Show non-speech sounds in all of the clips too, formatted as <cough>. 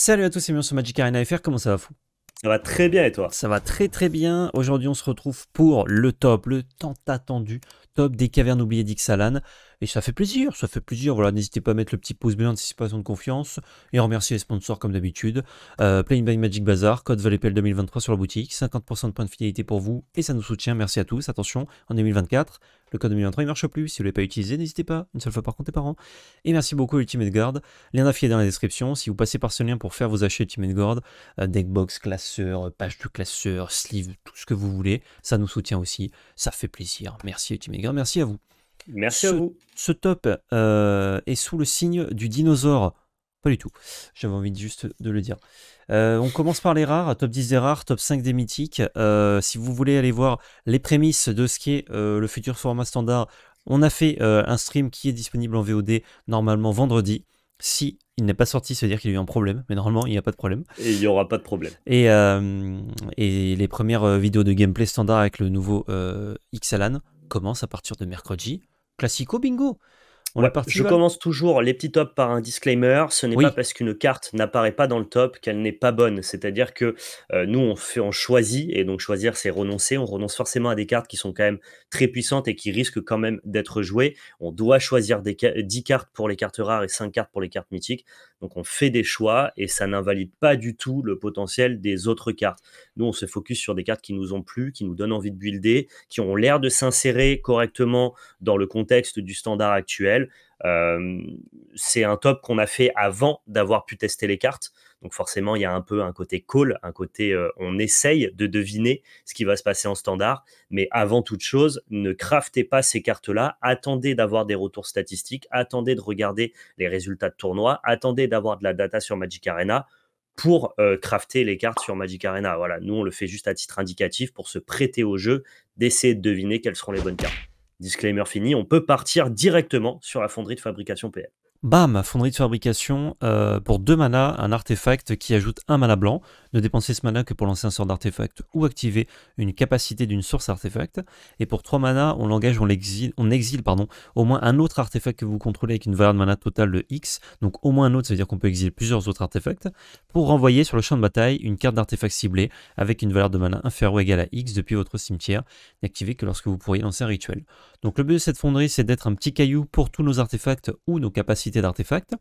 Salut à tous et bienvenue sur Magic Arena FR, comment ça va fou Ça va très bien et toi Ça va très très bien, aujourd'hui on se retrouve pour le top, le tant attendu top des cavernes oubliées d'Ixalan. Et ça fait plaisir, ça fait plaisir. Voilà, n'hésitez pas à mettre le petit pouce bleu anticipation de confiance et remercier les sponsors comme d'habitude. Euh, Playing by Magic Bazar, code Valépel 2023 sur la boutique, 50% de points de fidélité pour vous et ça nous soutient. Merci à tous. Attention, en 2024, le code 2023 ne marche plus. Si vous l'avez pas utilisé, n'hésitez pas. Une seule fois par et par an. Et merci beaucoup Ultimate Guard. Lien affilié dans la description. Si vous passez par ce lien pour faire vos achats Ultimate Guard, euh, deckbox, classeur, page de classeur, sleeve, tout ce que vous voulez, ça nous soutient aussi. Ça fait plaisir. Merci Ultimate Guard. Merci à vous. Merci à vous. Ce top euh, est sous le signe du dinosaure. Pas du tout. J'avais envie juste de le dire. Euh, on commence par les rares, top 10 des rares, top 5 des mythiques. Euh, si vous voulez aller voir les prémices de ce est le futur format standard, on a fait un stream qui est disponible en VOD normalement vendredi. Si il n'est pas sorti, ça veut dire qu'il y a eu un problème, mais normalement il n'y a pas de problème. Et il n'y aura pas de problème. Et, et, les premières vidéos de gameplay standard avec le nouveau Xalan commence à partir de mercredi. Classico bingo je commence toujours les petits tops par un disclaimer. Ce n'est pas parce qu'une carte n'apparaît pas dans le top qu'elle n'est pas bonne. C'est-à-dire que euh, nous, on, fait, on choisit, et donc choisir, c'est renoncer. On renonce forcément à des cartes qui sont quand même très puissantes et qui risquent quand même d'être jouées. On doit choisir 10 cartes pour les cartes rares et 5 cartes pour les cartes mythiques. Donc on fait des choix et ça n'invalide pas du tout le potentiel des autres cartes. Nous, on se focus sur des cartes qui nous ont plu, qui nous donnent envie de builder, qui ont l'air de s'insérer correctement dans le contexte du standard actuel c'est un top qu'on a fait avant d'avoir pu tester les cartes. Donc forcément, il y a un peu un côté call, un côté on essaye de deviner ce qui va se passer en standard. Mais avant toute chose, ne craftez pas ces cartes-là. Attendez d'avoir des retours statistiques. Attendez de regarder les résultats de tournoi. Attendez d'avoir de la data sur Magic Arena pour crafter les cartes sur Magic Arena. Voilà, nous on le fait juste à titre indicatif pour se prêter au jeu, d'essayer de deviner quelles seront les bonnes cartes. Disclaimer fini, on peut partir directement sur la fonderie de fabrication PL. Bam, fonderie de fabrication, euh, pour deux manas, un artefact qui ajoute un mana blanc ne dépensez ce mana que pour lancer un sort d'artefact ou activer une capacité d'une source artefact. Et pour 3 mana, on l'engage, on, exile, on pardon, au moins un autre artefact que vous contrôlez avec une valeur de mana totale de X. Donc au moins un autre, ça veut dire qu'on peut exiler plusieurs autres artefacts. Pour renvoyer sur le champ de bataille une carte d'artefact ciblée avec une valeur de mana inférieure ou égale à X depuis votre cimetière, N'activez que lorsque vous pourriez lancer un rituel. Donc le but de cette fonderie, c'est d'être un petit caillou pour tous nos artefacts ou nos capacités d'artefacts.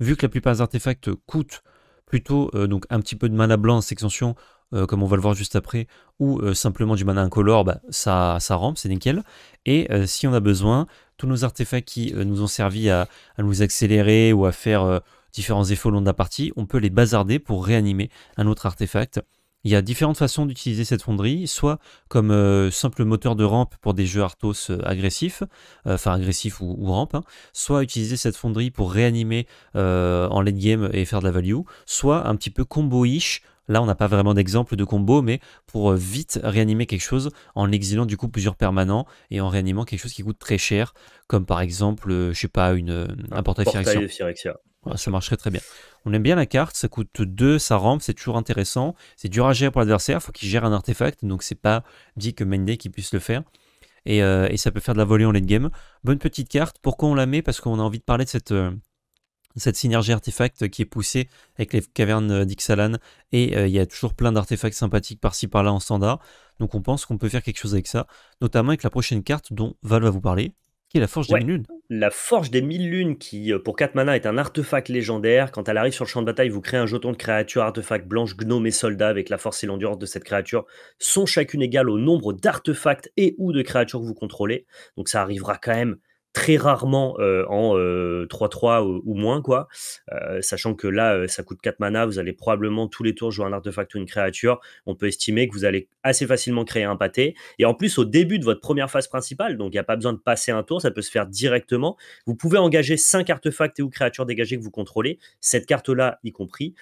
Vu que la plupart des artefacts coûtent plutôt euh, donc un petit peu de mana blanc en extension, euh, comme on va le voir juste après, ou euh, simplement du mana incolore, bah, ça, ça rampe, c'est nickel. Et si on a besoin, tous nos artefacts qui nous ont servi à, à, nous accélérer ou à faire différents effets au long de la partie, on peut les bazarder pour réanimer un autre artefact il y a différentes façons d'utiliser cette fonderie, soit comme euh, simple moteur de rampe pour des jeux Arthos euh, agressifs, euh, enfin agressifs ou, rampe, hein, soit utiliser cette fonderie pour réanimer en late game et faire de la value, soit un petit peu combo-ish. Là, on n'a pas vraiment d'exemple de combo, mais pour vite réanimer quelque chose en exilant du coup plusieurs permanents et en réanimant quelque chose qui coûte très cher, comme par exemple, je sais pas, une, un portail, Ça marcherait très bien. On aime bien la carte, ça coûte 2, ça rampe, c'est toujours intéressant. C'est dur à gérer pour l'adversaire, faut qu'il gère un artefact, donc c'est pas dit que Mind qui puisse le faire. Euh, et, ça peut faire de la volée en late game. Bonne petite carte. Pourquoi on la met Parce qu'on a envie de parler de euh, cette, synergie artefact qui est poussée avec les cavernes euh, d'Ixalan. Et il y a toujours plein d'artefacts sympathiques par-ci par-là en standard. Donc on pense qu'on peut faire quelque chose avec ça, notamment avec la prochaine carte dont Val va vous parler, qui est la Forge des Lunes la Forge des Mille Lunes, qui euh, pour 4 mana est un artefact légendaire, quand elle arrive sur le champ de bataille, vous créez un jeton de créature, artefact blanche, gnomes et soldats, avec la force et l'endurance de cette créature, sont chacune égales au nombre d'artefacts et ou de créatures que vous contrôlez. Donc ça arrivera quand même très rarement euh, en 3-3 euh, ou, moins, quoi. Euh, sachant que là, ça coûte 4 mana, vous allez probablement tous les tours jouer un artefact ou une créature. On peut estimer que vous allez assez facilement créer un pâté. Et en plus, au début de votre première phase principale, donc il n'y a pas besoin de passer un tour, ça peut se faire directement. Vous pouvez engager 5 artefacts et ou créatures dégagées que vous contrôlez, cette carte-là y compris.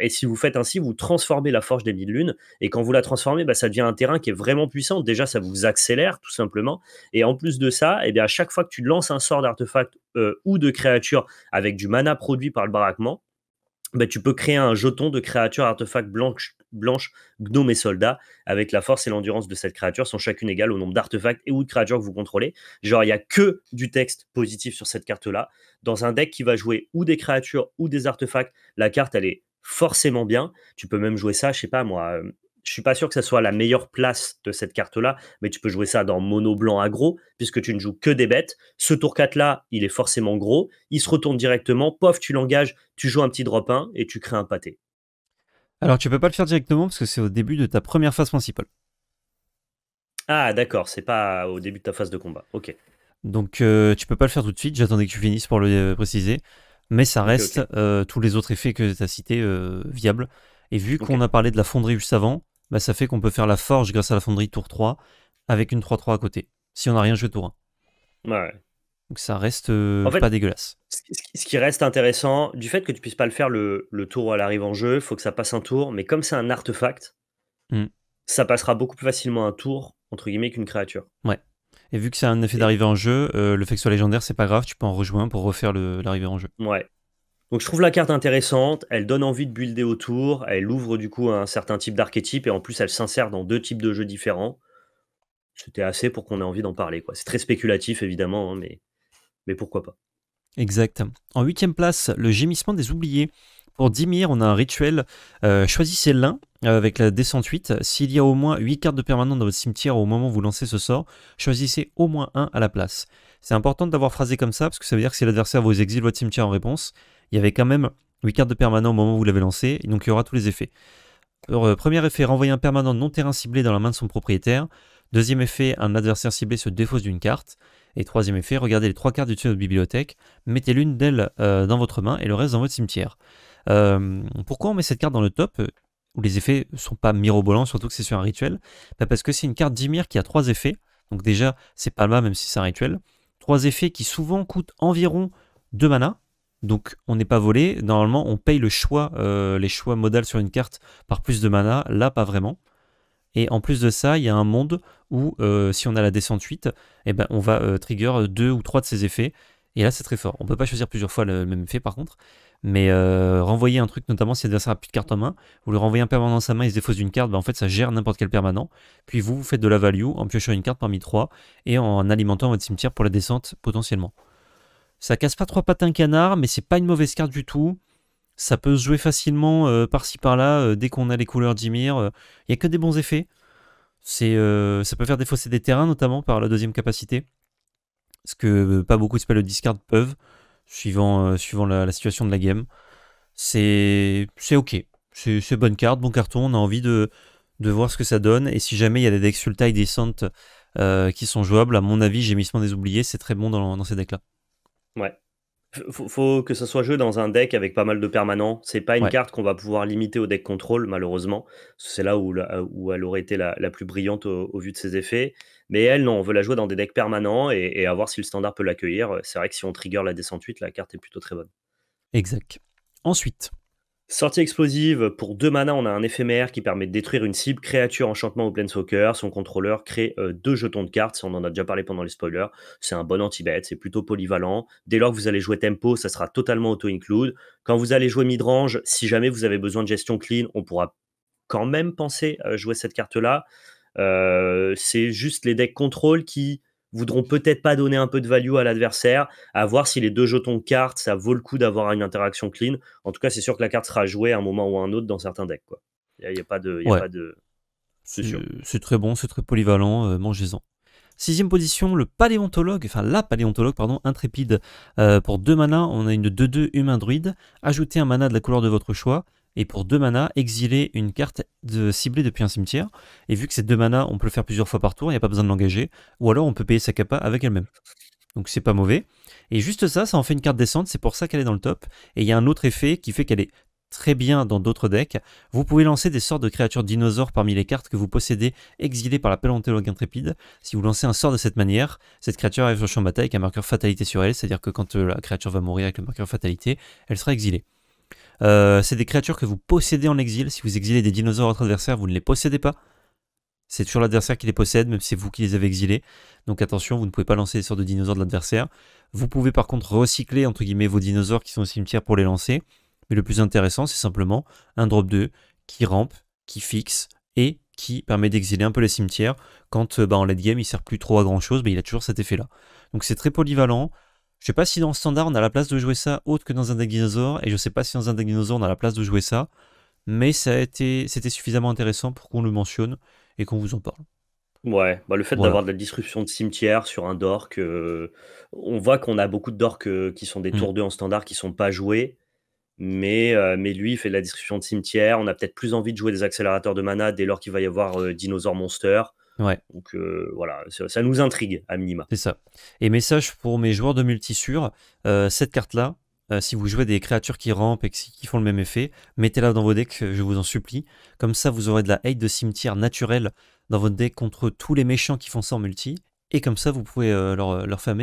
et si vous faites ainsi, vous transformez la forge des mille lunes. Et quand vous la transformez, bah, ça devient un terrain qui est vraiment puissant. Déjà, ça vous accélère tout simplement. Et en plus de ça, et eh bien, à chaque fois que tu lance un sort d'artefact euh, ou de créature avec du mana produit par le baraquement, bah, tu peux créer un jeton de créature artefact blanche, blanche, gnome et soldat, avec la force et l'endurance de cette créature sont chacune égales au nombre d'artefacts et ou de créatures que vous contrôlez. Genre, il n'y a que du texte positif sur cette carte-là. Dans un deck qui va jouer ou des créatures ou des artefacts, la carte, elle est forcément bien. Tu peux même jouer ça, je sais pas moi, euh, je suis pas sûr que ce soit la meilleure place de cette carte-là, mais tu peux jouer ça dans mono blanc aggro, puisque tu ne joues que des bêtes. Ce tour 4-là, il est forcément gros, il se retourne directement, pof, tu l'engages, tu joues un petit drop 1 et tu crées un pâté. Alors tu peux pas le faire directement parce que c'est au début de ta première phase principale. Ah d'accord, c'est pas au début de ta phase de combat, ok. Donc euh, tu peux pas le faire tout de suite, j'attendais que tu finisses pour le euh, préciser, mais ça reste euh, tous les autres effets que tu as cités viables. Et vu qu'on a parlé de la fonderie juste avant, bah, ça fait qu'on peut faire la forge grâce à la fonderie tour 3 avec une 3-3 à côté, si on n'a rien joué tour 1. Ouais. Donc ça reste euh, pas dégueulasse. Ce qui reste intéressant, du fait que tu puisses pas le faire le, tour à l'arrivée en jeu, il faut que ça passe un tour, mais comme c'est un artefact, mm. ça passera beaucoup plus facilement un tour, entre guillemets, qu'une créature. Ouais. Et vu que c'est un effet d'arrivée en jeu, euh, le fait que ce soit légendaire, c'est pas grave, tu peux en rejoindre pour refaire l'arrivée en jeu. Ouais. Donc je trouve la carte intéressante, elle donne envie de builder autour, elle ouvre du coup un certain type d'archétype et en plus elle s'insère dans deux types de jeux différents. C'était assez pour qu'on ait envie d'en parler. C'est très spéculatif évidemment, hein, mais, mais pourquoi pas. Exact. En huitième place, le gémissement des oubliés. Pour Dimir, on a un rituel. Euh, choisissez l'un euh, avec la descente 8. S'il y a au moins 8 cartes de permanence dans votre cimetière au moment où vous lancez ce sort, choisissez au moins un à la place. C'est important d'avoir phrasé comme ça parce que ça veut dire que si l'adversaire vous exile votre cimetière en réponse, il y avait quand même 8 cartes de permanent au moment où vous l'avez lancé, donc il y aura tous les effets. premier effet, renvoyer un permanent non terrain ciblé dans la main de son propriétaire. Deuxième effet, un adversaire ciblé se défausse d'une carte. Et troisième effet, regardez les trois cartes du dessus de bibliothèque, mettez l'une d'elles euh, dans votre main et le reste dans votre cimetière. Euh, pourquoi on met cette carte dans le top où les effets sont pas mirobolants, surtout que c'est sur un rituel bah, Parce que c'est une carte Dimir qui a trois effets. Donc déjà, c'est pas mal même si c'est un rituel. Trois effets qui souvent coûtent environ 2 mana. Donc on n'est pas volé. Normalement, on paye le choix, euh, les choix modales sur une carte par plus de mana. Là, pas vraiment. Et en plus de ça, il y a un monde où euh, si on a la descente 8, eh ben, on va euh, trigger deux ou trois de ses effets. Et là, c'est très fort. On peut pas choisir plusieurs fois le même effet par contre. Mais renvoyer un truc, notamment si l'adversaire a plus de carte en main, vous le renvoyez un permanent dans sa main, il se défausse d'une carte, ben, en fait ça gère n'importe quel permanent. Puis vous, vous faites de la value en piochant une carte parmi trois et en alimentant votre cimetière pour la descente potentiellement. Ça casse pas trois pattes un canard, mais c'est pas une mauvaise carte du tout. Ça peut se jouer facilement euh, par-ci par-là euh, dès qu'on a les couleurs d'Ymir. Il n'y a que des bons effets. Euh, ça peut faire défausser des terrains, notamment par la deuxième capacité. Ce que pas beaucoup de spells de discard peuvent, suivant, suivant la, situation de la game. C'est, c'est ok. C'est, bonne carte, bon carton. On a envie de, voir ce que ça donne. Et si jamais il y a des decks Sultai Descent qui sont jouables, à mon avis, j'ai mis des oubliés. C'est très bon dans, dans ces decks-là. Ouais. Faut, faut que ça soit joué dans un deck avec pas mal de permanents. C'est pas une carte qu'on va pouvoir limiter au deck contrôle, malheureusement. C'est là où, où elle aurait été la, plus brillante au, vu de ses effets. Mais elle, non, on veut la jouer dans des decks permanents et, et à voir si le standard peut l'accueillir. C'est vrai que si on trigger la descente 8, la carte est plutôt très bonne. Exact. Ensuite, Sortie explosive, pour deux mana, on a un éphémère qui permet de détruire une cible, créature, enchantement ou soccer, Son contrôleur crée euh, deux jetons de cartes, on en a déjà parlé pendant les spoilers. C'est un bon anti bet c'est plutôt polyvalent. Dès lors que vous allez jouer tempo, ça sera totalement auto-include. Quand vous allez jouer midrange, si jamais vous avez besoin de gestion clean, on pourra quand même penser à jouer cette carte-là. Euh, c'est juste les decks contrôle qui voudront peut-être pas donner un peu de value à l'adversaire, à voir si les deux jetons de cartes, ça vaut le coup d'avoir une interaction clean. En tout cas, c'est sûr que la carte sera jouée à un moment ou à un autre dans certains decks. Il a, y a, pas de... de... C'est très bon, c'est très polyvalent, euh, mangez-en. Sixième position, le paléontologue, enfin la paléontologue, pardon, intrépide. Euh, pour deux manas, on a une 2-2 humain druide. Ajoutez un mana de la couleur de votre choix. Et pour deux manas, exiler une carte de ciblée depuis un cimetière. Et vu que ces deux manas, on peut le faire plusieurs fois par tour, il n'y a pas besoin de l'engager. Ou alors on peut payer sa capa avec elle-même. Donc c'est pas mauvais. Et juste ça, ça en fait une carte descente, c'est pour ça qu'elle est dans le top. Et il y a un autre effet qui fait qu'elle est très bien dans d'autres decks. Vous pouvez lancer des sorts de créatures dinosaures parmi les cartes que vous possédez exilées par la paléontologue intrépide. Si vous lancez un sort de cette manière, cette créature arrive sur le champ de bataille avec un marqueur fatalité sur elle, c'est-à-dire que quand euh, la créature va mourir avec le marqueur fatalité, elle sera exilée. Euh, c'est des créatures que vous possédez en exil. Si vous exilez des dinosaures à votre adversaire, vous ne les possédez pas. C'est toujours l'adversaire qui les possède, même si c'est vous qui les avez exilés. Donc attention, vous ne pouvez pas lancer des sorts de dinosaures de l'adversaire. Vous pouvez par contre recycler entre guillemets vos dinosaures qui sont au cimetière pour les lancer. Mais le plus intéressant, c'est simplement un drop 2 qui rampe, qui fixe et qui permet d'exiler un peu les cimetières. Quand euh, bah, en late game, il sert plus trop à grand chose, mais il a toujours cet effet-là. Donc c'est très polyvalent. Je sais pas si dans standard, on a la place de jouer ça autre que dans un deck et je sais pas si dans un deck on a la place de jouer ça. Mais ça a été, c'était suffisamment intéressant pour qu'on le mentionne et qu'on vous en parle. Ouais, bah le fait d'avoir de la disruption de cimetière sur un dork, euh, on voit qu'on a beaucoup de dorks euh, qui sont des mmh. tours 2 en standard qui sont pas joués. Euh, mais, lui, il fait de la destruction de cimetière. On a peut-être plus envie de jouer des accélérateurs de mana dès lors qu'il va y avoir euh, Dinosaur Monster. Ouais. Donc euh, voilà, ça, nous intrigue à minima. C'est ça. Et message pour mes joueurs de sûr cette carte-là, si vous jouez des créatures qui rampent et qui font le même effet, mettez-la dans vos decks, je vous en supplie. Comme ça, vous aurez de la hate de cimetière naturelle dans votre deck contre tous les méchants qui font ça en multi. Et comme ça, vous pouvez leur, leur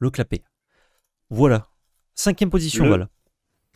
le clapet Voilà. Cinquième position, voilà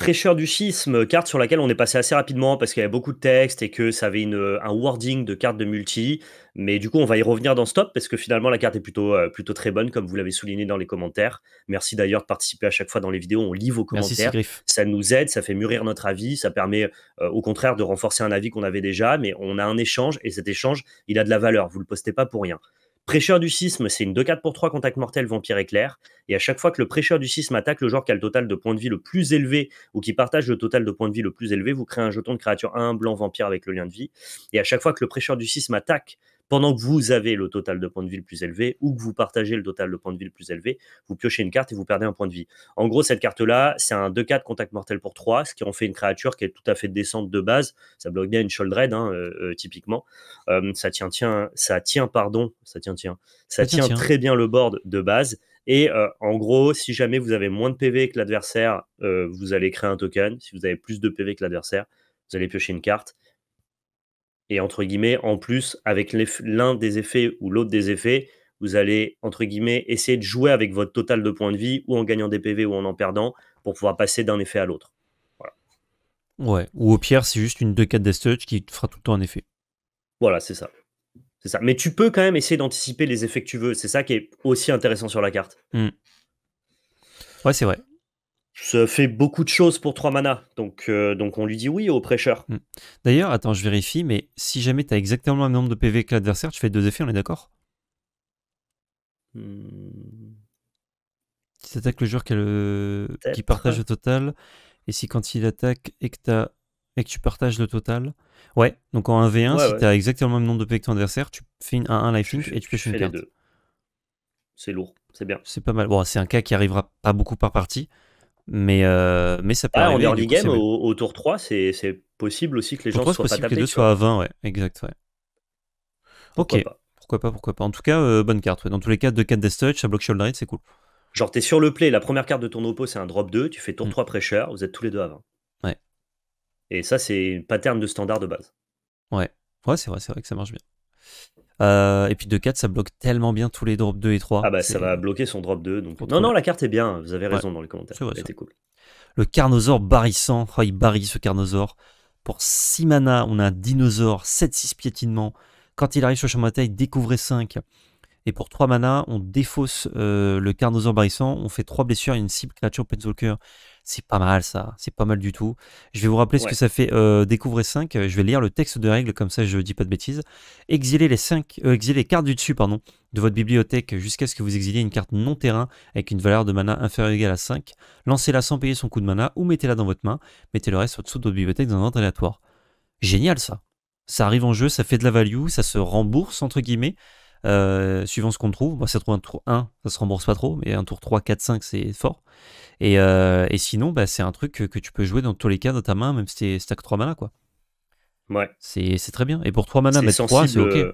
prêcheur du schisme, carte sur laquelle on est passé assez rapidement parce qu'il y avait beaucoup de textes et que ça avait une, euh, un wording de carte de multi. Mais du coup, on va y revenir dans Stop parce que finalement, la carte est plutôt, euh, plutôt très bonne, comme vous l'avez souligné dans les commentaires. Merci d'ailleurs de participer à chaque fois dans les vidéos. On lit vos commentaires. ça nous aide, ça fait mûrir notre avis, ça permet euh, au contraire de renforcer un avis qu'on avait déjà, mais on a un échange et cet échange, il a de la valeur. Vous le postez pas pour rien. Prêcheur du sisme, c'est une 2-4 pour 3 contact mortel vampire éclair. Et à chaque fois que le prêcheur du sisme attaque le joueur qui a le total de points de vie le plus élevé ou qui partage le total de points de vie le plus élevé, vous créez un jeton de créature 1 blanc vampire avec le lien de vie. Et à chaque fois que le prêcheur du sisme attaque pendant que vous avez le total de points de vie le plus élevé ou que vous partagez le total de points de vie le plus élevé, vous piochez une carte et vous perdez un point de vie. En gros, cette carte-là, c'est un 2-4 contact mortel pour 3, ce qui en fait une créature qui est tout à fait décente de base. Ça bloque bien une Sholdred, hein, euh, euh, typiquement. Euh, ça tient, ça tient, pardon, ça tient, Ça, tient, très bien le board de base. Et en gros, si jamais vous avez moins de PV que l'adversaire, vous allez créer un token. Si vous avez plus de PV que l'adversaire, vous allez piocher une carte. Et entre guillemets, en plus, avec l'un des effets ou l'autre des effets, vous allez, entre guillemets, essayer de jouer avec votre total de points de vie, ou en gagnant des PV ou en en perdant, pour pouvoir passer d'un effet à l'autre. Ouais, ou au pire, c'est juste une 2-4 Death Touch qui fera tout le temps un effet. Voilà, c'est ça. C'est ça. Mais tu peux quand même essayer d'anticiper les effets que tu veux. C'est ça qui est aussi intéressant sur la carte. Mmh. Ouais, c'est vrai ça fait beaucoup de choses pour 3 mana Donc, euh, donc on lui dit oui au prêcheur. Hmm. D'ailleurs, attends, je vérifie, mais si jamais tu as exactement le même nombre de PV que l'adversaire, tu fais deux effets, on est d'accord hmm. Si tu le joueur qui, partage le total, et si quand il attaque et que, et que tu partages le total. Ouais, donc en 1v1, si t'as as exactement le même nombre de PV que ton adversaire, tu fais un 1-1 et tu pêches une carte. C'est lourd, c'est bien. C'est pas mal. Bon, c'est un cas qui arrivera pas beaucoup par partie. Mais, euh, mais ça peut ah, En early game, au, tour 3, c'est possible aussi que les gens soient pas possible que les deux soient à 20, ouais, exact, Pourquoi ok, pas. pourquoi pas, pourquoi pas. En tout cas, euh, bonne carte. Dans tous les cas, 2-4 Death Touch, à block shoulder c'est cool. Genre, t'es sur le play, la première carte de ton oppo, c'est un drop 2, tu fais tour 3 mm. pressure, vous êtes tous les deux à 20. Ouais. Et ça, c'est un pattern de standard de base. Ouais, ouais c'est vrai, c'est vrai que ça marche bien. Euh, et puis 2 4, ça bloque tellement bien tous les drops 2 et 3. Ah bah ça va bloquer son drop 2. Donc... Non, non, la carte est bien, vous avez raison dans les commentaires. c'était cool. Le Carnosaur barissant oh, il barille ce Carnosaur. Pour 6 mana, on a un dinosaure, 7-6 piétinement. Quand il arrive sur le champ de bataille, découvrez 5. Et pour 3 mana, on défausse euh, le Carnosaur barissant, on fait 3 blessures et une cible créature Petswalker. C'est pas mal ça, c'est pas mal du tout. Je vais vous rappeler ce que ça fait euh, 5. Je vais lire le texte de règle, comme ça je dis pas de bêtises. Exilez les, 5, euh, cartes du dessus pardon, de votre bibliothèque jusqu'à ce que vous exiliez une carte non terrain avec une valeur de mana inférieure ou égale à 5. Lancez-la sans payer son coup de mana ou mettez-la dans votre main. Mettez le reste au-dessous de votre bibliothèque dans un ordre aléatoire. Génial ça. Ça arrive en jeu, ça fait de la value, ça se rembourse entre guillemets. Euh, suivant ce qu'on trouve. Moi, ça trouve un tour 1, ça se rembourse pas trop, mais un tour 3, 4, 5, c'est fort. Euh, et, sinon, bah, c'est un truc que, tu peux jouer dans tous les cas dans ta main, même si c'est stack 3 mana quoi. Ouais. C'est très bien. Et pour 3 mana mettre 3, c'est ok. Euh,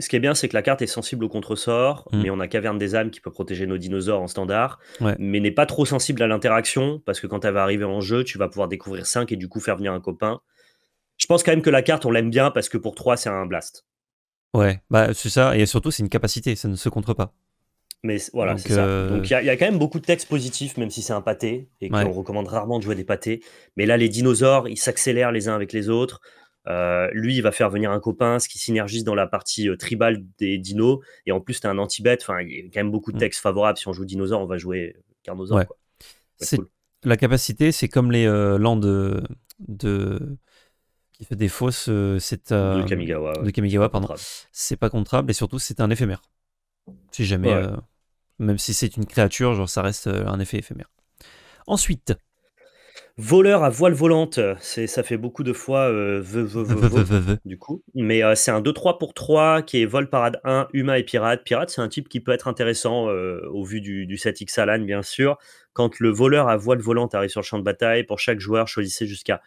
ce qui est bien, c'est que la carte est sensible au contresort, mm. mais on a Caverne des âmes qui peut protéger nos dinosaures en standard, mais n'est pas trop sensible à l'interaction, parce que quand elle va arriver en jeu, tu vas pouvoir découvrir 5 et du coup faire venir un copain. Je pense quand même que la carte, on l'aime bien, parce que pour 3, c'est un blast. Ouais, bah, c'est ça. Et surtout, c'est une capacité, ça ne se contre pas. Mais voilà, c'est ça. Euh, Donc il y, a quand même beaucoup de textes positifs, même si c'est un pâté, et qu'on recommande rarement de jouer des pâtés. Mais là, les dinosaures, ils s'accélèrent les uns avec les autres. Euh, lui, il va faire venir un copain, ce qui synergise dans la partie euh, tribale des dinos. Et en plus, tu un anti-bête. Enfin, il y a quand même beaucoup de mm. textes favorables. Si on joue dinosaure, on va jouer carnosaure. La capacité, c'est comme les landes de, de qui fait des fausses. Euh, c'est, euh, de Kamigawa. De Kamigawa, pardon. C'est pas contrable et surtout, c'est un éphémère. Si jamais. Euh, même si c'est une créature, genre, ça reste un effet éphémère. Ensuite. Voleur à voile volante, c'est ça fait beaucoup de fois du coup. Mais c'est un 2-3 pour 3 qui est vol parade 1, humain et pirate. Pirate, c'est un type qui peut être intéressant au vu du, du 7 bien sûr. Quand le voleur à voile volante arrive sur le champ de bataille, pour chaque joueur, choisissez jusqu'à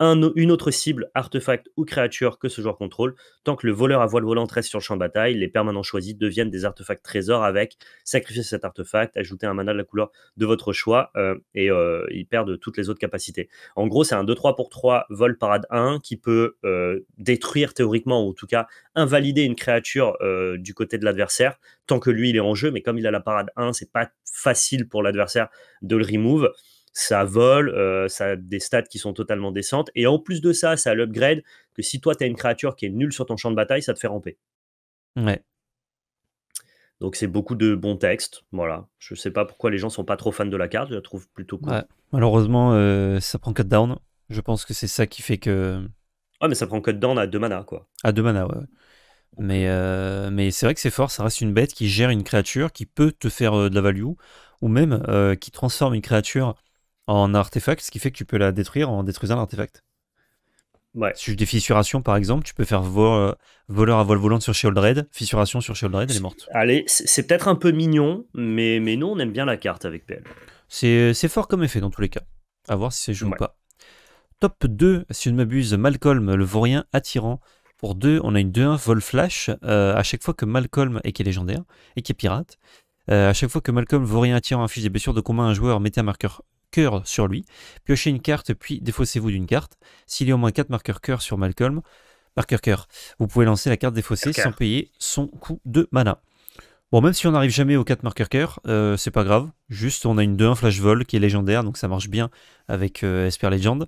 une autre cible, artefact ou créature que ce joueur contrôle, tant que le voleur à voile volante reste sur le champ de bataille, les permanents choisis deviennent des artefacts trésors avec sacrifier cet artefact, ajouter un mana de la couleur de votre choix euh, et euh, ils perdent toutes les autres capacités. En gros, c'est un 2-3 pour 3 vol parade 1 qui peut euh, détruire théoriquement ou en tout cas invalider une créature du côté de l'adversaire tant que lui il est en jeu, mais comme il a la parade 1, c'est pas facile pour l'adversaire de le remove ça vole, euh, ça a des stats qui sont totalement décentes. Et en plus de ça, ça a l'upgrade que si toi, tu une créature qui est nulle sur ton champ de bataille, ça te fait ramper. Ouais. Donc c'est beaucoup de bons textes, voilà. Je ne sais pas pourquoi les gens sont pas trop fans de la carte, je la trouve plutôt cool. Ouais. Malheureusement, euh, ça prend cut down. Je pense que c'est ça qui fait que. Ah mais ça prend cut down à deux mana quoi. À deux mana, ouais. Mais, euh, mais c'est vrai que c'est fort, ça reste une bête qui gère une créature, qui peut te faire de la value, ou même qui transforme une créature en artefact, ce qui fait que tu peux la détruire en détruisant l'artefact. Ouais. Si je des fissurations, par exemple, tu peux faire euh, voleur à vol volant sur Shieldred, fissuration sur Shieldred, elle est morte. Allez, c'est peut-être un peu mignon, mais, mais nous, on aime bien la carte avec PL. C'est fort comme effet dans tous les cas. À voir si c'est joué ou pas. Top 2, si je ne m'abuse, Malcolm, le vaurien attirant. Pour 2, on a une 2-1 vol flash. Euh, à chaque fois que Malcolm, et qui est légendaire, et qui est pirate, euh, à chaque fois que Malcolm, vaurien attirant, inflige des blessures de combat à un joueur, mettez un marqueur cœur sur lui, piochez une carte puis défaussez-vous d'une carte. S'il y a au moins 4 marqueurs cœur sur Malcolm, marqueur cœur, vous pouvez lancer la carte défaussée sans payer son coût de mana. Bon, même si on n'arrive jamais aux 4 marqueurs cœur, euh, c'est pas grave. Juste, on a une 2-1 Flash Vol qui est légendaire, donc ça marche bien avec euh, Esper Legend.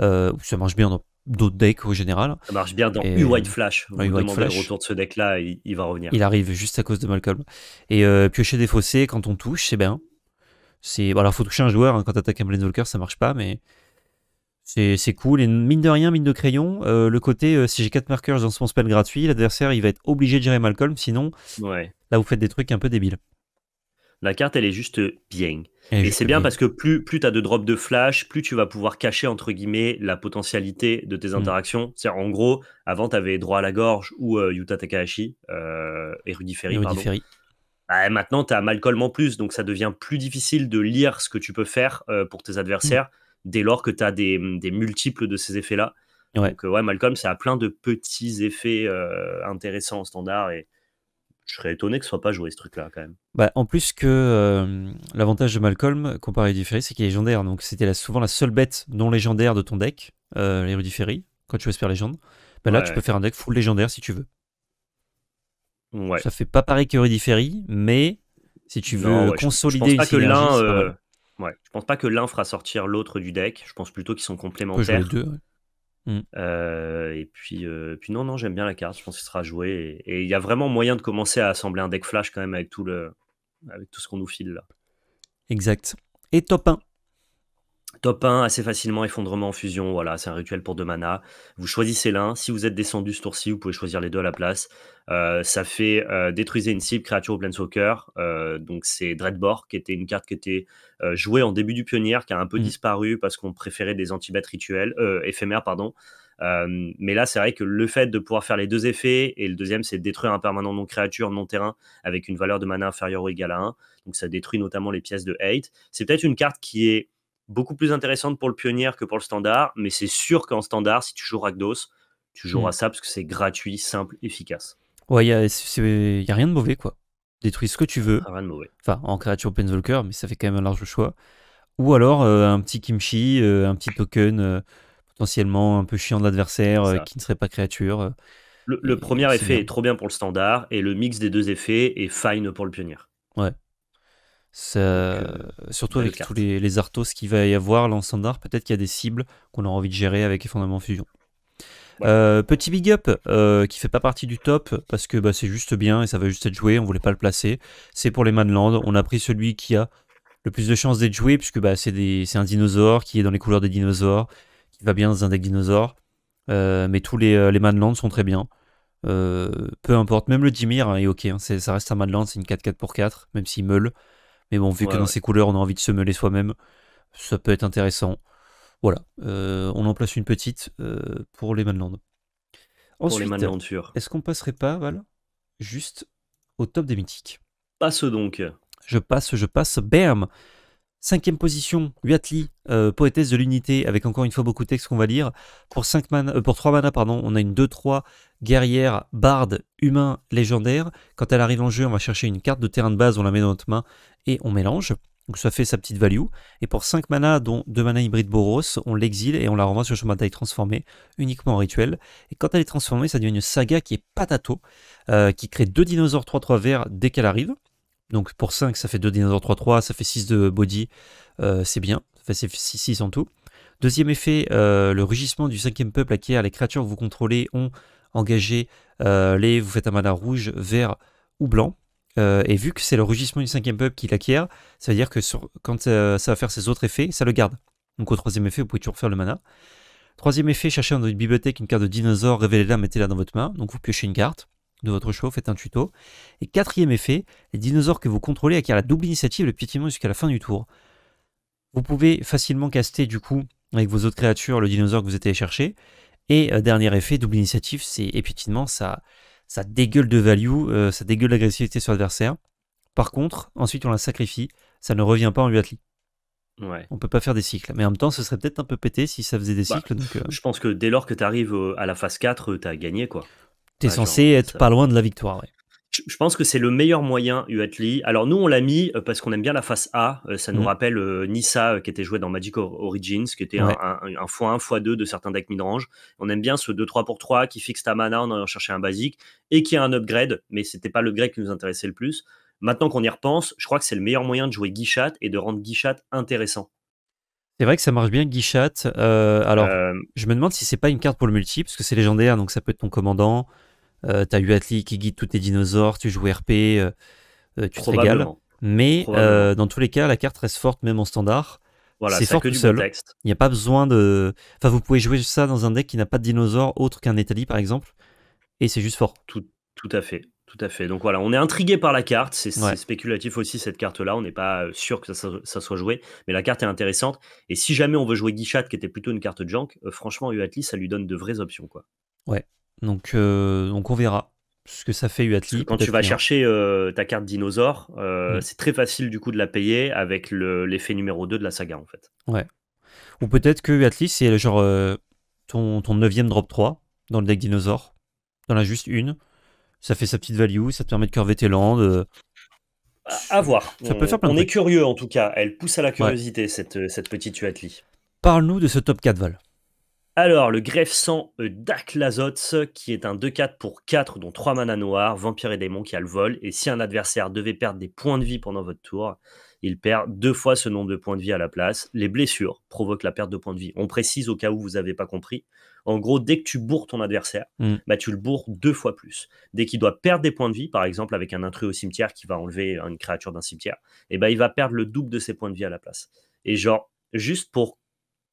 Euh, ça marche bien dans d'autres decks au général. Ça marche bien dans U-White Flash. Vous, demandez le retour de ce deck-là, il, va revenir. Il arrive juste à cause de Malcolm. Et piocher des fossés, quand on touche, c'est eh bien. C'est, il faut toucher un joueur hein, quand t'attaques un Walker ça marche pas, mais c'est cool. Et mine de rien, mine de crayon, euh, le côté euh, si j'ai 4 marqueurs dans son spell gratuit, l'adversaire il va être obligé de gérer Malcolm, sinon ouais. là vous faites des trucs un peu débiles. La carte elle est juste bien. et c'est bien, parce que plus, plus tu de drops de flash, plus tu vas pouvoir cacher entre guillemets la potentialité de tes mm. interactions. C'est-à-dire en gros, avant t'avais droit à la gorge ou euh, Yuta Takahashi et Rudy Ferry. Rudy Ferry. Bah, maintenant, tu as Malcolm en plus, donc ça devient plus difficile de lire ce que tu peux faire euh, pour tes adversaires mm. dès lors que tu as mm, des, multiples de ces effets-là. Euh, ouais. Malcolm, ça a plein de petits effets euh, intéressants en standard et je serais étonné que ce soit pas joué ce truc-là quand même. Bah, en plus que l'avantage de Malcolm comparé à Ferry, c'est qu'il est légendaire, donc c'était souvent la seule bête non légendaire de ton deck, euh, quand tu veux légende. Bah, là, tu peux faire un deck full légendaire si tu veux. Ça fait pas pareil que Ferry, mais si tu veux consolider je, pense pas que l'un, euh, je pense pas que l'un fera sortir l'autre du deck. Je pense plutôt qu'ils sont complémentaires. Mm. Euh, et puis, euh, puis non, non, j'aime bien la carte. Je pense qu'il sera joué. Et il y a vraiment moyen de commencer à assembler un deck flash quand même avec tout le, avec tout ce qu'on nous file là. Exact. Et top 1 Top 1, assez facilement, effondrement en fusion. Voilà, c'est un rituel pour 2 mana. Vous choisissez l'un. Si vous êtes descendu ce tour-ci, vous pouvez choisir les deux à la place. Euh, ça fait euh, détruisez une cible, créature au planeswalker. Euh, donc c'est Dreadbore, qui était une carte qui était jouée en début du pionnier, qui a un peu mmh. disparu parce qu'on préférait des anti rituels, éphémères, pardon. mais là, c'est vrai que le fait de pouvoir faire les deux effets, et le deuxième, c'est détruire un permanent non créature, non terrain, avec une valeur de mana inférieure ou égale à 1. Donc ça détruit notamment les pièces de hate. C'est peut-être une carte qui est beaucoup plus intéressante pour le pionnier que pour le standard, mais c'est sûr qu'en standard, si tu joues Rakdos, tu joueras hmm. ça parce que c'est gratuit, simple, efficace. Ouais, il n'y a, rien de mauvais, quoi. Détruis ce que tu veux. Ah, rien de mauvais. Enfin, en créature volker mais ça fait quand même un large choix. Ou alors euh, un petit kimchi, euh, un petit token euh, potentiellement un peu chiant de l'adversaire qui ne serait pas créature. Le, premier effet est trop bien pour le standard et le mix des deux effets est fine pour le pionnier. Ouais, euh, surtout avec tous les, les artos qu'il va y avoir là en standard, peut-être qu'il y a des cibles qu'on aura envie de gérer avec Effondrement Fusion. Euh, petit big up euh, qui fait pas partie du top parce que bah, c'est juste bien et ça va juste être joué, on voulait pas le placer. C'est pour les manlands. on a pris celui qui a le plus de chances d'être joué puisque bah, c'est un dinosaure qui est dans les couleurs des dinosaures, qui va bien dans un deck dinosaure. mais tous les, les sont très bien. peu importe, même le Dimir hein, est ok, hein. ça reste un Manland, c'est une 4-4 pour 4, même s'il meule. Mais bon, vu que dans ces couleurs, on a envie de se mêler soi-même, ça peut être intéressant. Voilà, euh, on en place une petite euh, pour les Manland. Ensuite, est-ce qu'on passerait pas, Val, juste au top des mythiques Passe donc. Je passe, je passe, bam Cinquième position, Huatli, euh, poétesse de l'unité, avec encore une fois beaucoup de textes qu'on va lire. Pour, 5 mana, euh, pour 3 manas, pardon, on a une 2-3 guerrière, barde, humain, légendaire. Quand elle arrive en jeu, on va chercher une carte de terrain de base, on la met dans notre main et on mélange. Donc ça fait sa petite value. Et pour 5 manas, dont 2 manas hybride Boros, on l'exile et on la renvoie sur le chemin de taille transformée, uniquement en rituel. Et quand elle est transformée, ça devient une saga qui est patato, euh, qui crée 2 dinosaures 3-3 verts dès qu'elle arrive. Donc pour 5, ça fait 2 dinosaures 3-3, ça fait 6 de body, euh, c'est bien, ça fait 6-6 en tout. Deuxième effet, euh, le rugissement du cinquième peuple acquiert, les créatures que vous contrôlez ont engagé euh, les, vous faites un mana rouge, vert ou blanc. et vu que c'est le rugissement du cinquième peuple qui l'acquiert, ça veut dire que quand ça va faire ses autres effets, ça le garde. Donc au troisième effet, vous pouvez toujours faire le mana. Troisième effet, cherchez dans votre bibliothèque une carte de dinosaure, révélez-la, mettez-la dans votre main. Donc vous piochez une carte de votre show, faites un tuto. Et quatrième effet, les dinosaures que vous contrôlez acquièrent la double initiative le piétinement jusqu'à la fin du tour. Vous pouvez facilement caster du coup avec vos autres créatures le dinosaure que vous êtes allé chercher. Et euh, dernier effet, double initiative, c'est épitinement ça, ça dégueule de value, euh, ça dégueule d'agressivité sur l'adversaire. Par contre, ensuite on la sacrifie, ça ne revient pas en Uatli. Ouais. On peut pas faire des cycles. Mais en même temps, ce serait peut-être un peu pété si ça faisait des bah, cycles. Euh, je pense que dès lors que tu arrives à la phase 4, tu as gagné. quoi. Tu censé être pas loin de la victoire. Ouais. Je, pense que c'est le meilleur moyen, Uatli. Alors, nous, on l'a mis euh, parce qu'on aime bien la face A. Euh, ça nous mmh. rappelle euh, Nissa qui était joué dans Magic Origins, qui était un, x1, x2 de certains decks midrange. On aime bien ce 2-3 pour 3 qui fixe ta mana, en allant chercher un basique et qui a un upgrade, mais c'était pas le grec qui nous intéressait le plus. Maintenant qu'on y repense, je crois que c'est le meilleur moyen de jouer Guichat et de rendre Guichat intéressant. C'est vrai que ça marche bien Guichat. alors, je me demande si c'est pas une carte pour le multi, parce que c'est légendaire, donc ça peut être ton commandant. Euh, t'as eu qui guide tous tes dinosaures, tu joues RP, euh, euh, tu te régales. Mais euh, dans tous les cas, la carte reste forte même en standard. Voilà, c'est fort que du seul. Il n'y a pas besoin de. Enfin, vous pouvez jouer ça dans un deck qui n'a pas de dinosaures autre qu'un Italie par exemple, et c'est juste fort. Tout, tout à fait. Tout à fait. Donc voilà, on est intrigué par la carte. C'est spéculatif aussi cette carte-là. On n'est pas sûr que ça, soit joué, mais la carte est intéressante. Et si jamais on veut jouer Guichat, qui était plutôt une carte junk, franchement, Uatli, ça lui donne de vraies options, quoi. Ouais. Donc, euh, donc on verra ce que ça fait Uatli. Quand tu vas chercher euh, ta carte dinosaure, euh, mm. c'est très facile du coup de la payer avec l'effet numéro 2 de la saga en fait. Ouais. Ou peut-être que Uatli c'est genre ton, ton drop 3 dans le deck dinosaure. dans la juste une. Ça fait sa petite value, ça te permet de curver tes landes. À, voir. Ça on, peut faire on est curieux en tout cas. Elle pousse à la curiosité cette, cette petite Uatli. Parle-nous de ce top 4 Val. Alors, le greffe sang euh, d'Aklazots, qui est un 2-4 pour 4, dont 3 manas noirs, vampire et démon qui a le vol. Et si un adversaire devait perdre des points de vie pendant votre tour, il perd deux fois ce nombre de points de vie à la place. Les blessures provoquent la perte de points de vie. On précise au cas où vous n'avez pas compris. En gros, dès que tu bourres ton adversaire, mm. bah, tu le bourres deux fois plus. Dès qu'il doit perdre des points de vie, par exemple avec un intrus au cimetière qui va enlever une créature d'un cimetière, et eh bah, il va perdre le double de ses points de vie à la place. Et genre, juste pour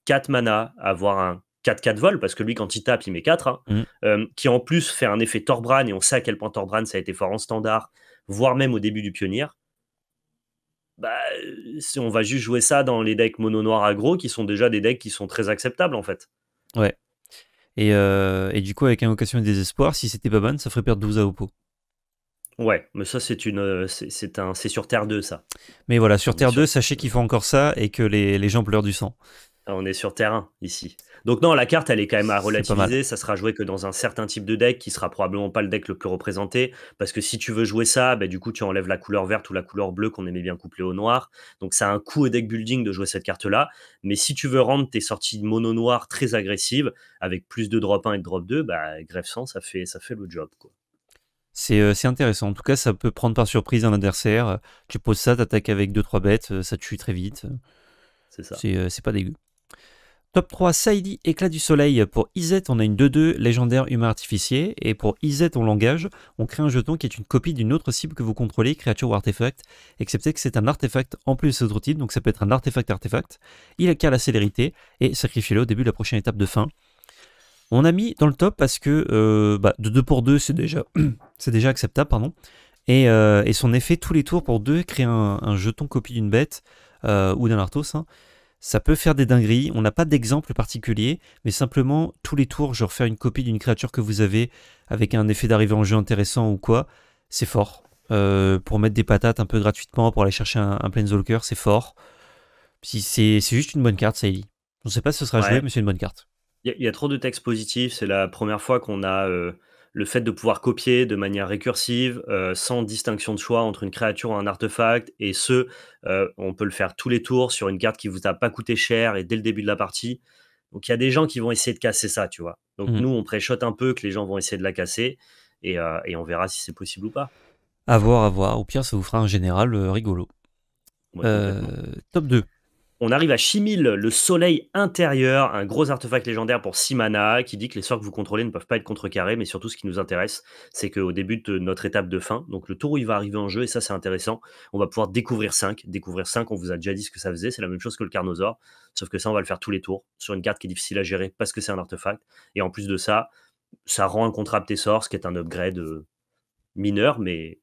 4 manas, avoir un 4-4 vols, parce que lui, quand il tape, il met 4, hein. mm. euh, qui en plus fait un effet Torbran, et on sait à quel point Torbran, ça a été fort en standard, voire même au début du pionnier. Bah, si on va juste jouer ça dans les decks mono noir aggro, qui sont déjà des decks qui sont très acceptables en fait. Ouais. Et, euh, du coup, avec invocation et désespoir, si c'était pas ban, ça ferait perdre 12 à Oppo. Ouais, mais ça c'est une, euh, c'est un, c'est sur Terre 2 ça. Mais voilà, sur Terre 2, sachez qu'il faut encore ça et que les gens pleurent du sang on est sur terrain ici. Donc non, la carte, elle est quand même à relativiser. Ça sera joué que dans un certain type de deck qui sera probablement pas le deck le plus représenté. Parce que si tu veux jouer ça, bah, du coup, tu enlèves la couleur verte ou la couleur bleue qu'on aimait bien coupler au noir. Donc ça a un coût au deck building de jouer cette carte-là. Mais si tu veux rendre tes sorties mono noir très agressives, avec plus de drop 1 et de drop 2, bah, greffe 100, ça fait, ça fait le job. Quoi. Euh, c'est intéressant. En tout cas, ça peut prendre par surprise un adversaire. Tu poses ça, t'attaques avec 2-3 bêtes, euh, ça tue très vite. C'est ça. C'est euh, pas dégueu. Top 3, Saidi, éclat du soleil. Pour Izet, on a une 2-2, légendaire humain artificier. Et pour Izet, on langage, on crée un jeton qui est une copie d'une autre cible que vous contrôlez, créature ou artefact, excepté que c'est un artefact en plus de cet autre donc ça peut être un artefact artefact. Il acquiert la célérité et sacrifiez-le au début de la prochaine étape de fin. On a mis dans le top parce que euh, bah, de 2 pour 2, c'est déjà, <clears throat> déjà acceptable, pardon. Et, son euh, effet tous les tours pour 2, crée un, jeton copie d'une bête euh, ou d'un Arthos. Hein. Ça peut faire des dingueries, on n'a pas d'exemple particulier, mais simplement tous les tours, je faire une copie d'une créature que vous avez avec un effet d'arrivée en jeu intéressant ou quoi, c'est fort. Euh, pour mettre des patates un peu gratuitement, pour aller chercher un, plein Planeswalker, c'est fort. Si c'est juste une bonne carte, ça élit. On ne sait pas si ce sera joué, mais c'est une bonne carte. Il y, a trop de textes positifs, c'est la première fois qu'on a... Euh, le fait de pouvoir copier de manière récursive, euh, sans distinction de choix entre une créature ou un artefact, et ce, euh, on peut le faire tous les tours sur une carte qui vous a pas coûté cher et dès le début de la partie. Donc il y a des gens qui vont essayer de casser ça, tu vois. Donc hmm. nous, on préchote un peu que les gens vont essayer de la casser, euh, et, on verra si c'est possible ou pas. À voir, à voir. Au pire, ça vous fera un général rigolo. top 2. On arrive à Chimil, le soleil intérieur, un gros artefact légendaire pour Simana, qui dit que les sorts que vous contrôlez ne peuvent pas être contrecarrés, mais surtout ce qui nous intéresse, c'est qu'au début de notre étape de fin, donc le tour où il va arriver en jeu, et ça c'est intéressant, on va pouvoir découvrir 5. Découvrir 5, on vous a déjà dit ce que ça faisait, c'est la même chose que le Carnosaur, sauf que ça on va le faire tous les tours, sur une carte qui est difficile à gérer parce que c'est un artefact, et en plus de ça, ça rend un contrat tes sorts, ce qui est un upgrade euh, mineur, mais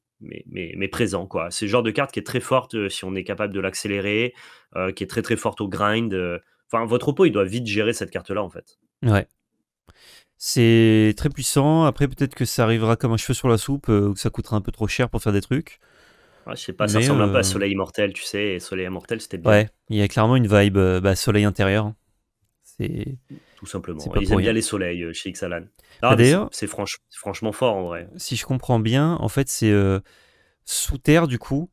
mais, présent. quoi. C'est le genre de carte qui est très forte euh, si on est capable de l'accélérer, euh, qui est très très forte au grind. Euh, enfin, votre oppo, il doit vite gérer cette carte-là, en fait. Ouais. C'est très puissant. Après, peut-être que ça arrivera comme un cheveu sur la soupe, ou que ça coûtera un peu trop cher pour faire des trucs. je sais pas, ça ressemble un peu à Soleil Immortel, tu sais. Soleil Immortel, c'était bien. Ouais, il y a clairement une vibe bah, Soleil intérieur tout simplement. Ils aiment bien les soleils euh, chez Xalan. Bah, ah, d'ailleurs, c'est franchement fort en vrai. Si je comprends bien, en fait, c'est euh, sous terre du coup,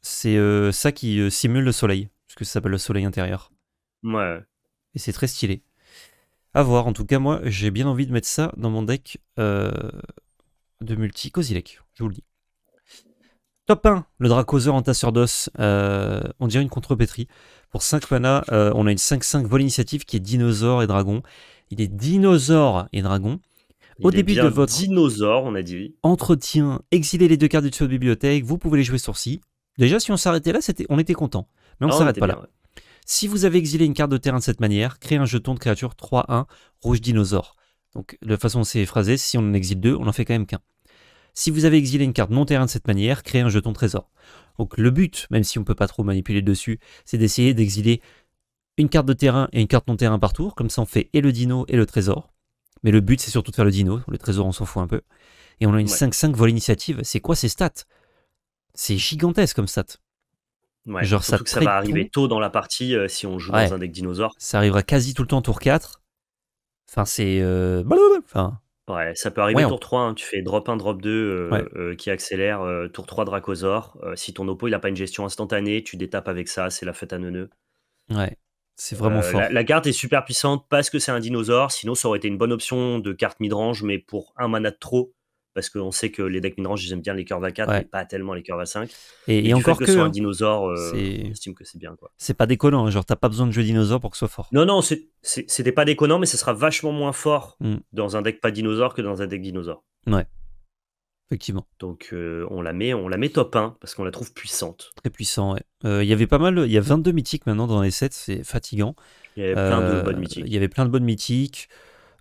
c'est euh, ça qui simule le soleil, parce que ça s'appelle le soleil intérieur. Ouais. Et c'est très stylé. À voir. En tout cas, moi, j'ai bien envie de mettre ça dans mon deck de multi Kozilek. Je vous le dis. Top 1, le en tasseur d'os, euh, on dirait une contre contrepétrie. Pour 5 mana, euh, on a une 5-5 vol initiative qui est dinosaure et dragon. Il est dinosaure et dragon. Au début de votre dinosaure, on a dit. entretien, exiler les deux cartes du de bibliothèque, vous pouvez les jouer sourcil. Déjà, si on s'arrêtait là, on était content. Mais on ah, ne s'arrête pas là. Si vous avez exilé une carte de terrain de cette manière, créez un jeton de créature 3-1 rouge dinosaure. Donc, de façon c'est phrasé, si on en exile deux, on en fait quand même qu'un si vous avez exilé une carte non terrain de cette manière, créez un jeton trésor. Donc le but, même si on ne peut pas trop manipuler dessus, c'est d'essayer d'exiler une carte de terrain et une carte non terrain par tour, comme ça on fait et le dino et le trésor. Mais le but c'est surtout de faire le dino, le trésor on s'en fout un peu. Et on a une 5-5 vol initiative, c'est quoi ces stats C'est gigantesque comme stat. Ouais, Genre ça, ça va arriver tôt dans la partie euh, si on joue dans un deck dinosaure. Ça arrivera quasi tout le temps tour 4. Enfin c'est... Euh, enfin, Ouais, ça peut arriver tour 3, hein, tu fais drop 1, drop 2 euh, euh, qui accélère, euh, tour 3 Dracosaur. si ton oppo il a pas une gestion instantanée, tu détapes avec ça, c'est la fête à neuneu. Ouais, c'est vraiment fort. la carte est super puissante parce que c'est un dinosaure, sinon ça aurait été une bonne option de carte midrange, mais pour un mana de trop, parce qu'on sait que les decks midrange, j'aime bien les curves à 4, mais pas tellement les curves à 5. Et, encore que, que sur un hein, dinosaure, j'estime euh, que c'est bien. quoi. C'est pas déconnant, hein, genre t'as pas besoin de jouer dinosaure pour que ce soit fort. Non, non, c'était pas déconnant, mais ce sera vachement moins fort mm. dans un deck pas dinosaure que dans un deck dinosaure. Ouais. Effectivement. Donc euh, on la met, on la met top 1 parce qu'on la trouve puissante. Très puissant, ouais. Euh, il y avait pas mal, il y a 22 mythiques maintenant dans les sets, c'est fatigant. Il y avait plein de bonnes mythiques. Il y avait plein de bonnes mythiques.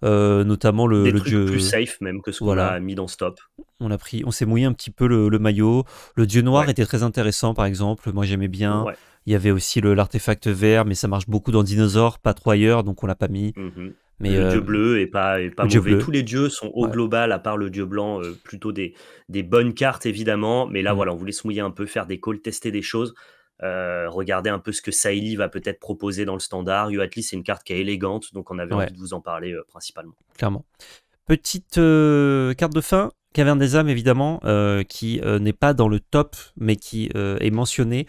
Euh, notamment le, Des le dieu plus safe même que ce qu'on a mis dans Stop. On a pris, on s'est mouillé un petit peu le, maillot. Le dieu noir était très intéressant par exemple. Moi j'aimais bien. Il y avait aussi l'artefact vert, mais ça marche beaucoup dans Dinosaur, pas trop ailleurs, donc on l'a pas mis. Mhm. Mais le euh, dieu bleu est pas, mauvais. Tous les dieux sont au global, à part le dieu blanc, euh, plutôt des, des bonnes cartes évidemment. Mais là, mm. voilà, on voulait se mouiller un peu, faire des calls, tester des choses. Euh, regardez un peu ce que Saïli va peut-être proposer dans le standard. Uatli, c'est une carte qui est élégante, donc on avait envie de vous en parler euh, principalement. Clairement. Petite euh, carte de fin, Caverne des âmes évidemment, qui n'est pas dans le top, mais qui est mentionnée.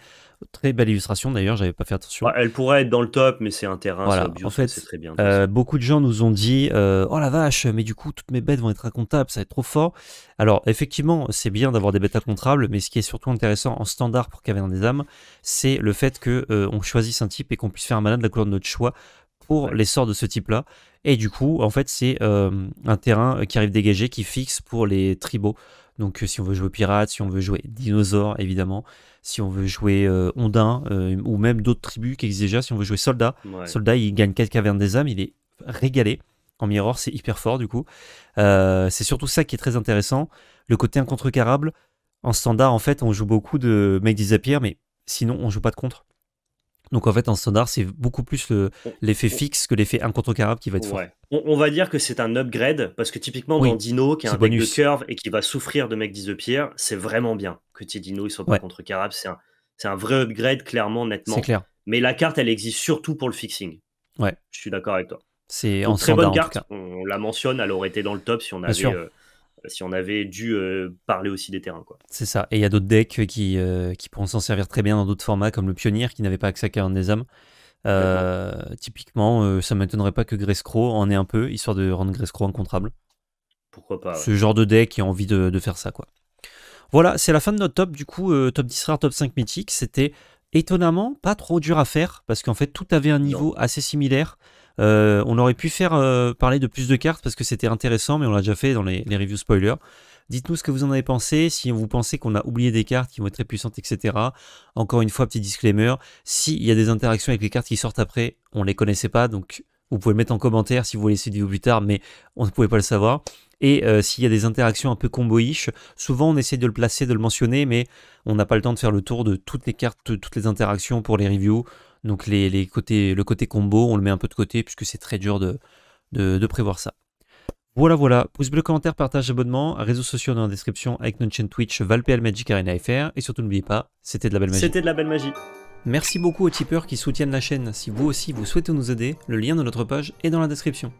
Très belle illustration d'ailleurs, j'avais pas fait attention. elle pourrait être dans le top, mais c'est un terrain. Voilà. en fait, très bien, euh, beaucoup de gens nous ont dit euh, Oh la vache, mais du coup, toutes mes bêtes vont être incomptables, ça va être trop fort. Alors, effectivement, c'est bien d'avoir des bêtes incontrables, mais ce qui est surtout intéressant en standard pour Caverne des âmes, c'est le fait que euh, on choisisse un type et qu'on puisse faire un mana de la couleur de notre choix pour les sorts de ce type-là. Et du coup, en fait, c'est un terrain qui arrive dégagé, qui fixe pour les tribaux. Donc euh, si on veut jouer pirate, si on veut jouer dinosaure évidemment, si on veut jouer euh, ondin euh, ou même d'autres tribus qui existent déjà, si on veut jouer soldat, soldat il gagne 4 cavernes des âmes, il est régalé. En mirror c'est hyper fort du coup. c'est surtout ça qui est très intéressant, le côté carable. En standard en fait on joue beaucoup de make disappear mais sinon on joue pas de contre. Donc en fait, en standard, c'est beaucoup plus l'effet fixe que l'effet carab qui va être fort. On, va dire que c'est un upgrade, parce que typiquement dans Dino, qui est, un bonus. deck de curve et qui va souffrir de mec 10 de pierre, c'est vraiment bien que tes Dino ils soient pas contre Carab. C'est un, vrai upgrade, clairement, nettement. C'est clair. Mais la carte, elle existe surtout pour le fixing. Ouais. Je suis d'accord avec toi. C'est en très bonne carte. On, la mentionne, elle aurait été dans le top si on avait euh, si on avait dû euh, parler aussi des terrains. Quoi. C'est ça. Et il y a d'autres decks euh, qui, pourront s'en servir très bien dans d'autres formats, comme le pionnier qui n'avait pas accès à qu'un des âmes. Euh, typiquement, ça m'étonnerait pas que Grescrow en ait un peu, histoire de rendre Grescrow incontrable. Pourquoi pas Ce genre de deck qui a envie de, faire ça, quoi. Voilà, c'est la fin de notre top, du coup, top 10 rare, top 5 mythique. C'était étonnamment pas trop dur à faire, parce qu'en fait, tout avait un niveau assez similaire. Euh, on aurait pu faire euh, parler de plus de cartes parce que c'était intéressant, mais on l'a déjà fait dans les, reviews spoilers. Dites-nous ce que vous en avez pensé, si vous pensez qu'on a oublié des cartes qui vont être très puissantes, etc. Encore une fois, petit disclaimer, s'il y a des interactions avec les cartes qui sortent après, on ne les connaissait pas, donc vous pouvez le mettre en commentaire si vous voulez cette vidéo plus tard, mais on ne pouvait pas le savoir. Et euh, s'il y a des interactions un peu combo-ish, souvent on essaie de le placer, de le mentionner, mais on n'a pas le temps de faire le tour de toutes les cartes, toutes les interactions pour les reviews. Donc les, côtés, le côté combo, on le met un peu de côté puisque c'est très dur de, prévoir ça. Voilà, voilà. Pouce bleu, commentaire, partage, abonnement. Réseaux sociaux dans la description avec notre chaîne Twitch ValPL Magic Arena FR. Et surtout, n'oubliez pas, c'était de la belle magie. C'était de la belle magie. Merci beaucoup aux tipeurs qui soutiennent la chaîne. Si vous aussi vous souhaitez nous aider, le lien de notre page est dans la description.